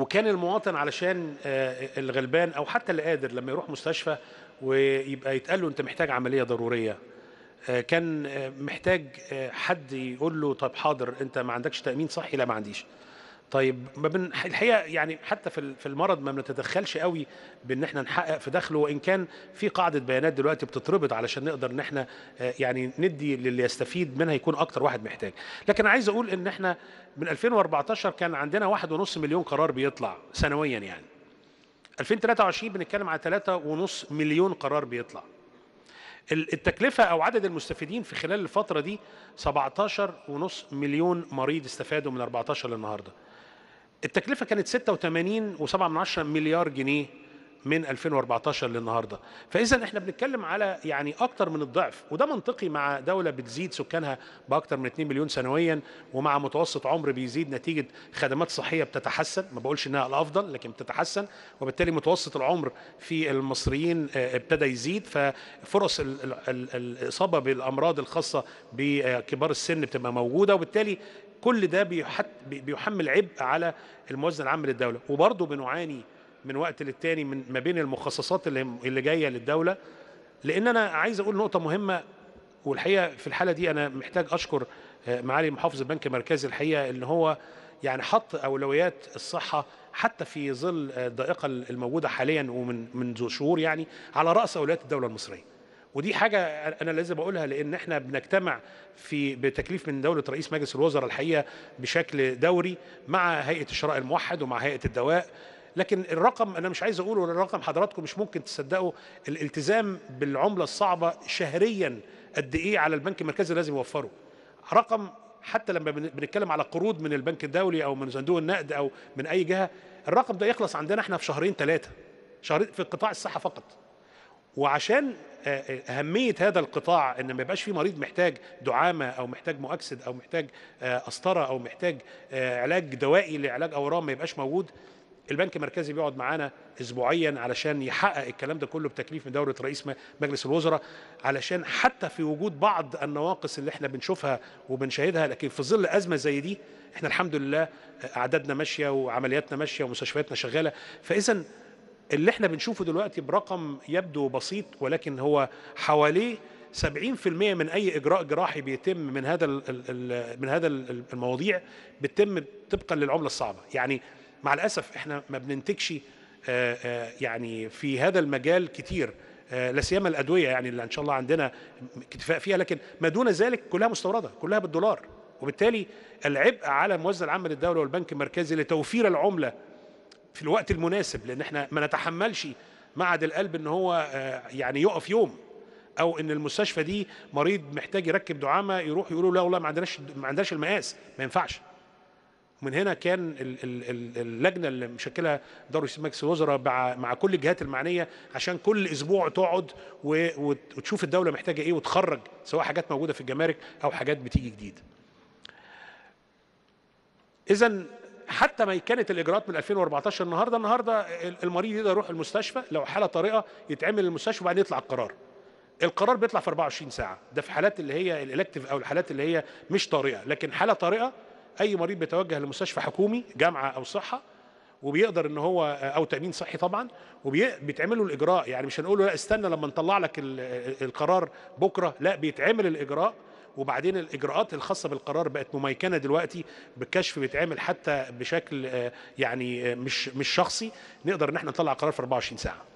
وكان المواطن علشان آه، الغلبان او حتى اللي قادر لما يروح مستشفى ويبقى يتقال له انت محتاج عمليه ضروريه آه، كان آه، محتاج حد يقول له طب حاضر انت ما عندكش تامين صحي لا ما عنديش طيب ما بن الحقيقه يعني حتى في في المرض ما بنتدخلش قوي بان احنا نحقق في دخله وان كان في قاعده بيانات دلوقتي بتتربط علشان نقدر ان احنا آه، يعني ندي للي يستفيد منها يكون اكتر واحد محتاج لكن عايز اقول ان احنا من 2014 كان عندنا 1.5 مليون قرار بيطلع سنويا يعني 2023 بنتكلم على 3.5 مليون قرار بيطلع التكلفة أو عدد المستفيدين في خلال الفترة دي 17.5 مليون مريض استفادوا من 14 للنهارده. التكلفه كانت 86.7 مليار جنيه من 2014 للنهارده فاذا احنا بنتكلم على يعني اكتر من الضعف وده منطقي مع دوله بتزيد سكانها باكتر من 2 مليون سنويا ومع متوسط عمر بيزيد نتيجه خدمات صحيه بتتحسن ما بقولش انها الافضل لكن بتتحسن وبالتالي متوسط العمر في المصريين آه، ابتدى يزيد ففرص الاصابه بالامراض الخاصه بكبار السن بتبقى موجوده وبالتالي كل ده بيحمل عبء على الموازنه العامه للدوله وبرضه بنعاني من وقت للتاني من ما بين المخصصات اللي اللي جايه للدوله لان انا عايز اقول نقطه مهمه والحقيقه في الحاله دي انا محتاج اشكر آه، معالي محافظ البنك المركزي الحقيقه ان هو يعني حط اولويات الصحه حتى في ظل آه، الضائقه الموجوده حاليا ومن منذ شهور يعني على راس اولويات الدوله المصريه ودي حاجه انا لازم اقولها لان احنا بنجتمع في بتكليف من دوله رئيس مجلس الوزراء الحقيقه بشكل دوري مع هيئه الشراء الموحد ومع هيئه الدواء لكن الرقم انا مش عايز اقوله الرقم حضراتكم مش ممكن تصدقوا الالتزام بالعمله الصعبه شهريا قد ايه على البنك المركزي لازم يوفره رقم حتى لما بنتكلم على قروض من البنك الدولي او من صندوق النقد او من اي جهه الرقم ده يخلص عندنا احنا في شهرين ثلاثه شهرين في قطاع الصحه فقط وعشان آه، آه، اهميه هذا القطاع ان ما يبقاش في مريض محتاج دعامه او محتاج مؤكسد او محتاج قسطره آه، او محتاج علاج دوائي لعلاج اورام ما يبقاش موجود البنك المركزي بيقعد معانا اسبوعيا علشان يحقق الكلام ده كله بتكليف من دوره رئيس مجلس الوزراء علشان حتى في وجود بعض النواقص اللي احنا بنشوفها وبنشاهدها لكن في ظل ازمه زي دي احنا الحمد لله اعدادنا ماشيه وعملياتنا ماشيه ومستشفياتنا شغاله فاذا اللي احنا بنشوفه دلوقتي برقم يبدو بسيط ولكن هو حواليه 70% من اي اجراء جراحي بيتم من هذا من هذا المواضيع بتتم طبقا للعمله الصعبه يعني مع الاسف احنا ما بننتجش يعني في هذا المجال كتير لا سيما الادويه يعني اللي ان شاء الله عندنا اكتفاء فيها لكن ما دون ذلك كلها مستورده كلها بالدولار وبالتالي العبء على الموازنه العامه للدوله والبنك المركزي لتوفير العمله في الوقت المناسب لان احنا ما نتحملش معد القلب ان هو آه، يعني يقف يوم او ان المستشفى دي مريض محتاج يركب دعامه يروح يقولوا لا والله ما عندناش ما عندناش المقاس ما ينفعش ومن هنا كان اللجنه اللي مشكلها دار مجلس الوزراء مع كل الجهات المعنيه عشان كل اسبوع تقعد وتشوف الدوله محتاجه ايه وتخرج سواء حاجات موجوده في الجمارك او حاجات بتيجي جديد. اذا حتى ما كانت الاجراءات من 2014 النهارده النهارده المريض يقدر يروح المستشفى لو حاله طارئه يتعمل المستشفى وبعدين يطلع القرار القرار بيطلع في 24 ساعه ده في حالات اللي هي الالكتيف او الحالات اللي هي مش طارئه لكن حاله طارئه اي مريض بيتوجه لمستشفى حكومي جامعه او صحه وبيقدر ان هو او تامين صحي طبعا وبيتعمل له الاجراء يعني مش هنقول له لا استنى لما نطلع لك القرار بكره لا بيتعمل الاجراء وبعدين الاجراءات الخاصه بالقرار بقت مميكنه دلوقتي بالكشف بيتعمل حتى بشكل آه، يعني آه، مش مش شخصي نقدر ان احنا نطلع قرار في 24 ساعه